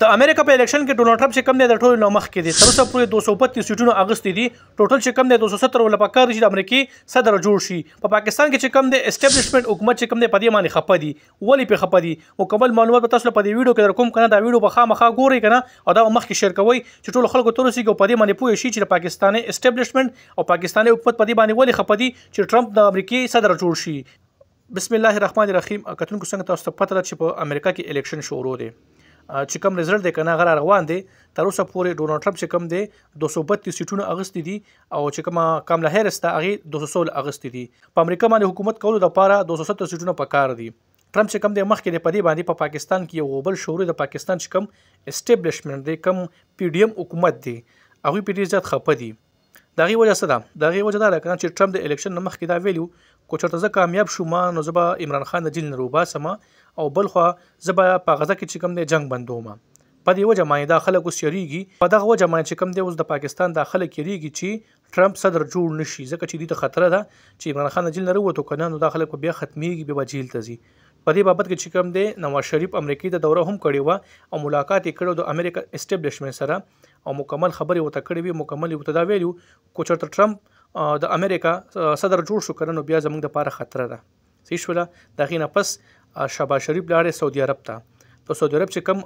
د امریکا په الیکشن کې ډونالډ ټرمپ چې کم دی د ټولو نو مخ کې دی تر اوسه پورې 232 سیټونو اغستې دي ټوټل چې کم دی 270 ول پکار چې د امریکای صدر جوړ شي په پاکستان کې چې کم دی اسټابلیشمنت حکومت چې کم دی په دې باندې خپه دي ولی په خپه دي مکمل معلومات به تاسو په دې ویډیو کې درکوم کنه دا ویډیو به خامخا ګوري کنه او دا مخ کې شیر کوي چې ټول خلکو تر اوسه کې په دې باندې پوه شي چې د پاکستاني اسټابلیشمنت او پاکستاني حکومت په دې باندې ولی خپه دي چې ټرمپ د امریکای صدر جوړ شي بسم الله الرحمن الرحیم کتونکو څنګه تاسو ته پته ده چې په امریکا کې الیکشن شروع دی چې کوم رزلټ دی کنه غره روان دی تر اوسه پورې ډونالد ټرمپ چې کوم دی 232 سیټونه اغستې دي او چې کوم کاملا هیرس ته هغه 216 اغستې دي په امریکا باندې حکومت کولو لپاره 270 سیټونه پکار دي ټرمپ چې کوم دی مخکې د پدې باندې په پاکستان کې یو بل شوري د پاکستان چې کوم اسټابلیشمنت دی کوم پی ډی ایم حکومت دی هغه پی ډی زیات خپه دي دغه وجه څه ده دغه وجه دا ده چې ټرمپ د الیکشن مخکې دا ویلو کو چرته زه کامیاب شوم نو زه به عمران خان د جیل نه روباسم او بل خو زه به په غزه کې چې کوم دی جنگ بندوم په دې وجه باندې دا خلک اوس یریږي په دغه وجه باندې چې کوم دی اوس د پاکستان دا خلک یریږي چې ټرمپ صدر جوړ نشي ځکه چې دې ته خطر ده چې عمران خان د جیل نه وروته کنه نو دا خلک بیا ختميږي به جیل ته ځي په دې بابت کې چې کوم دی نواز شریف امریکای د دوره هم کړی و او ملاقات یې کړو د امریکا اسټابلیشمنت سره او مکمل خبرې وته کړې وي مکمل وته دا ویلو کو چرته ټرمپ د امریکا صدر جوړ شو کنه بیا زموږ د پاره خطر ده صحیح شول دا غینه پس شبا شریف لاړې سعودي عرب ته په سعودي عرب چې کم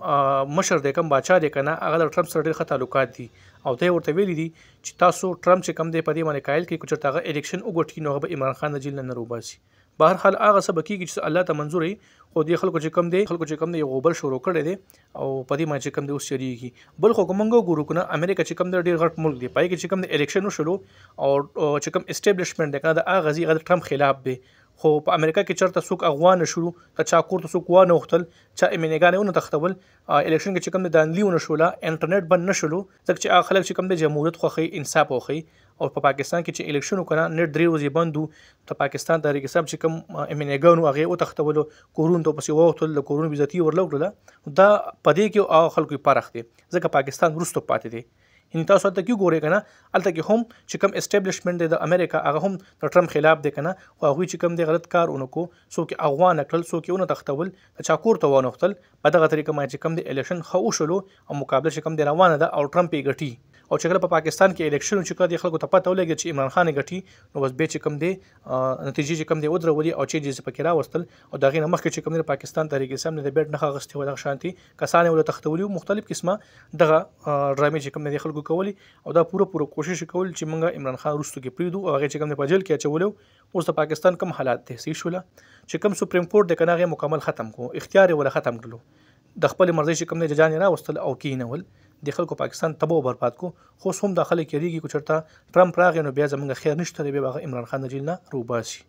مشر دی کم بادشاہ دی کنه هغه د ټرمپ سره ډېر ښه تعلقات دي او دوی ورته ویلي دي چې تاسو ټرمپ چې کم دی په دې باندې قایل کې کوچ تاغه الیکشن وګټي نو به عمران خان د جیل نه روباسي بهر حال هغه څه بکیږي چې الله ته منزوري خو دې خلکو چې کم دی خلکو چې کم دی غوبل شروع کړي دي او په دې ما چې کم دی اوس چریږي بل خو کومنګ ګورو کنه امریکا چې کم دی ډیر غټ ملک دی پای کې چې کم دی الیکشن شلو او چې کم اسټابلیشمنت دی کنه دا هغه غزي غد ټرمپ خلاف دی خو په امریکا کې چرته څوک اغوان شو که چا کور ته څوک وانه وختل چا امینګانه ونه تختول الیکشن کې کوم د دانلیونه شولا انټرنیټ بند نشلو ځکه چې هغه خلک چې کوم د جمهوریت خوخي انصاف وخي او په پاکستان کې چې الیکشن وکړه نت درې ورځې بندو ته پاکستان تحریک حساب چې کوم امینګانو هغه او تختول کورون ته پسې وختل د کورون بیزتی ورلوګله دا پدې کې او خلکو پرخته ځکه پاکستان ورستو پاتې دي ان تاسو ته کیو ګورئ کنه الته کې هم چې کوم اسټابلیشمنت د امریکا هغه هم د ټرمپ خلاف دی کنه خو هغه چې کوم دی غلط کار اونکو سو کې اغوان کړل سو کې اون تختول چا کور ته ونه خپل په دغه طریقه ما چې کوم دی الیکشن خو شلو او مقابله چې کوم دی روانه ده او ټرمپ یې ګټي او چې کله په پاکستان کې الیکشن چې کله خلکو ته پته ولګي چې عمران خان غټي نو بس به چې کم دی نتیجې چې کم دی ودرولې او چې جزې پکې راوستل او دغه مخکې چې کم دی پاکستان تحریک اسلام نه د بیت نه غستې و د شانتي کسان ول تختولی مختلف قسمه دغه ډرامې چې کم دی خلکو کولی او دا پوره پوره کوشش کول چې موږ عمران خان روستو کې پریدو او هغه چې کم دی په جیل کې اچولو اوس د پاکستان کم حالات ته سي شوله چې کم سپریم کورټ د کناغه مکمل ختم کو اختیار ولا ختم کړلو د خپل مرزي چې کم نه ججان نه وستل او کینول د خلکو پاکستان تباہ او برباد کو خو هم داخله کېږي کو چرته ټرمپ راغی نو بیا زمونږ خیر نشته بیا به عمران خان جیل نه روباسي